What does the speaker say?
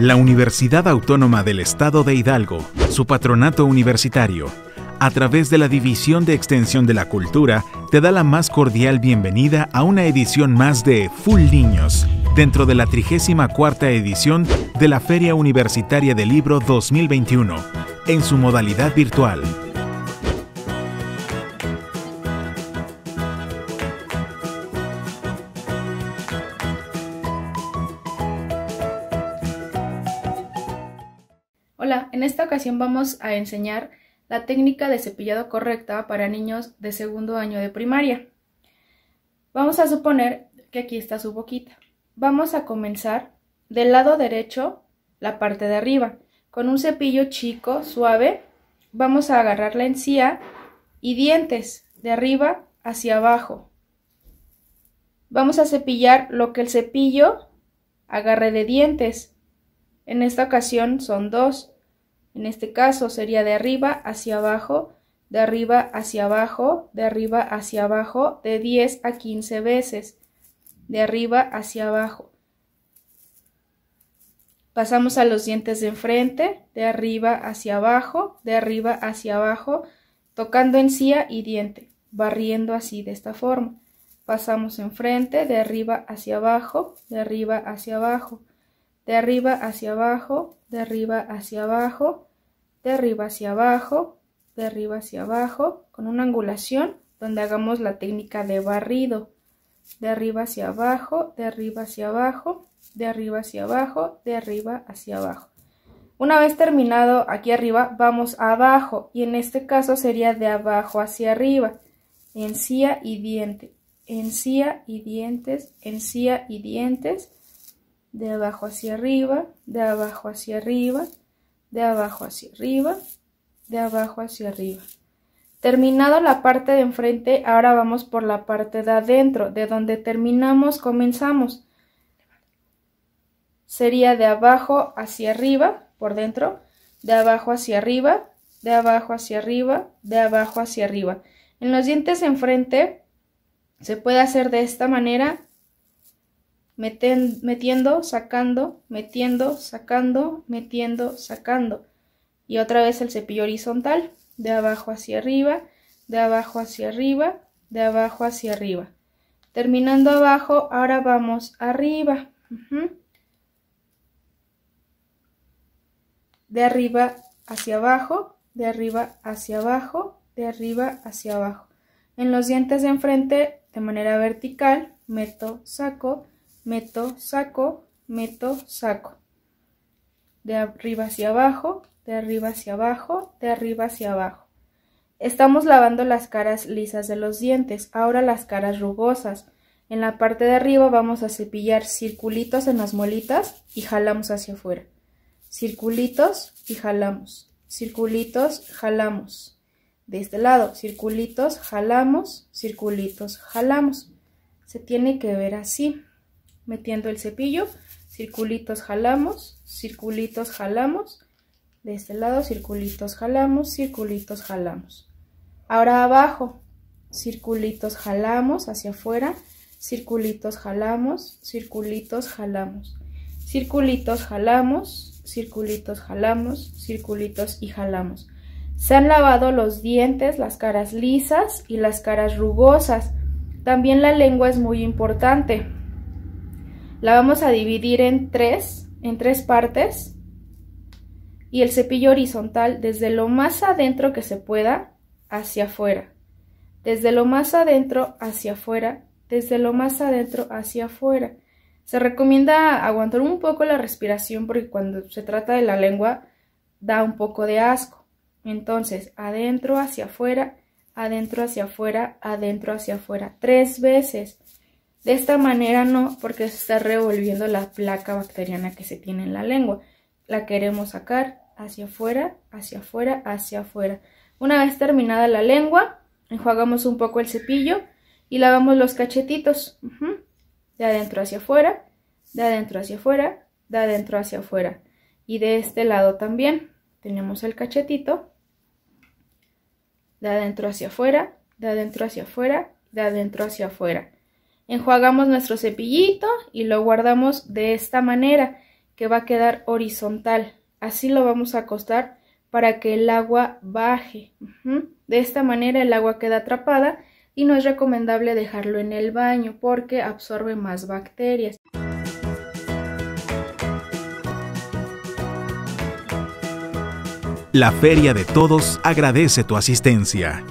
La Universidad Autónoma del Estado de Hidalgo, su patronato universitario, a través de la División de Extensión de la Cultura, te da la más cordial bienvenida a una edición más de Full Niños, dentro de la 34 edición de la Feria Universitaria del Libro 2021, en su modalidad virtual. Hola, en esta ocasión vamos a enseñar la técnica de cepillado correcta para niños de segundo año de primaria. Vamos a suponer que aquí está su boquita. Vamos a comenzar del lado derecho, la parte de arriba. Con un cepillo chico, suave, vamos a agarrar la encía y dientes de arriba hacia abajo. Vamos a cepillar lo que el cepillo agarre de dientes. En esta ocasión son dos. En este caso sería de arriba hacia abajo, de arriba hacia abajo, de arriba hacia abajo, de 10 a 15 veces, de arriba hacia abajo. Pasamos a los dientes de enfrente, de arriba hacia abajo, de arriba hacia abajo, tocando encía y diente, barriendo así de esta forma. Pasamos enfrente, de arriba hacia abajo, de arriba hacia abajo de arriba hacia abajo, de arriba hacia abajo, de arriba hacia abajo, de arriba hacia abajo, con una angulación donde hagamos la técnica de barrido, de arriba hacia abajo, de arriba hacia abajo, de arriba hacia abajo, de arriba hacia abajo. Una vez terminado aquí arriba, vamos abajo y en este caso sería de abajo hacia arriba, encía y diente, encía y dientes, encía y dientes, de abajo hacia arriba, de abajo hacia arriba, de abajo hacia arriba, de abajo hacia arriba. Terminado la parte de enfrente, ahora vamos por la parte de adentro, de donde terminamos comenzamos. Sería de abajo hacia arriba, por dentro, de abajo hacia arriba, de abajo hacia arriba, de abajo hacia arriba. En los dientes enfrente se puede hacer de esta manera metiendo, sacando, metiendo, sacando, metiendo, sacando. Y otra vez el cepillo horizontal, de abajo hacia arriba, de abajo hacia arriba, de abajo hacia arriba. Terminando abajo, ahora vamos arriba. De arriba hacia abajo, de arriba hacia abajo, de arriba hacia abajo. En los dientes de enfrente, de manera vertical, meto, saco, meto, saco, meto, saco. De arriba hacia abajo, de arriba hacia abajo, de arriba hacia abajo. Estamos lavando las caras lisas de los dientes, ahora las caras rugosas. En la parte de arriba vamos a cepillar circulitos en las molitas y jalamos hacia afuera. Circulitos y jalamos. Circulitos, jalamos. De este lado, circulitos, jalamos, circulitos, jalamos. Se tiene que ver así metiendo el cepillo, circulitos jalamos, circulitos jalamos, de este lado circulitos jalamos, circulitos jalamos. Ahora abajo, circulitos jalamos hacia afuera, circulitos jalamos, circulitos jalamos, circulitos jalamos, circulitos jalamos, circulitos y jalamos. Se han lavado los dientes, las caras lisas y las caras rugosas. También la lengua es muy importante. La vamos a dividir en tres, en tres partes. Y el cepillo horizontal desde lo más adentro que se pueda hacia afuera. Desde lo más adentro hacia afuera. Desde lo más adentro hacia afuera. Se recomienda aguantar un poco la respiración porque cuando se trata de la lengua da un poco de asco. Entonces, adentro hacia afuera, adentro hacia afuera, adentro hacia afuera. Tres veces. De esta manera no, porque se está revolviendo la placa bacteriana que se tiene en la lengua. La queremos sacar hacia afuera, hacia afuera, hacia afuera. Una vez terminada la lengua, enjuagamos un poco el cepillo y lavamos los cachetitos. De adentro hacia afuera, de adentro hacia afuera, de adentro hacia afuera. Y de este lado también tenemos el cachetito. De adentro hacia afuera, de adentro hacia afuera, de adentro hacia afuera. Enjuagamos nuestro cepillito y lo guardamos de esta manera, que va a quedar horizontal. Así lo vamos a acostar para que el agua baje. De esta manera el agua queda atrapada y no es recomendable dejarlo en el baño porque absorbe más bacterias. La Feria de Todos agradece tu asistencia.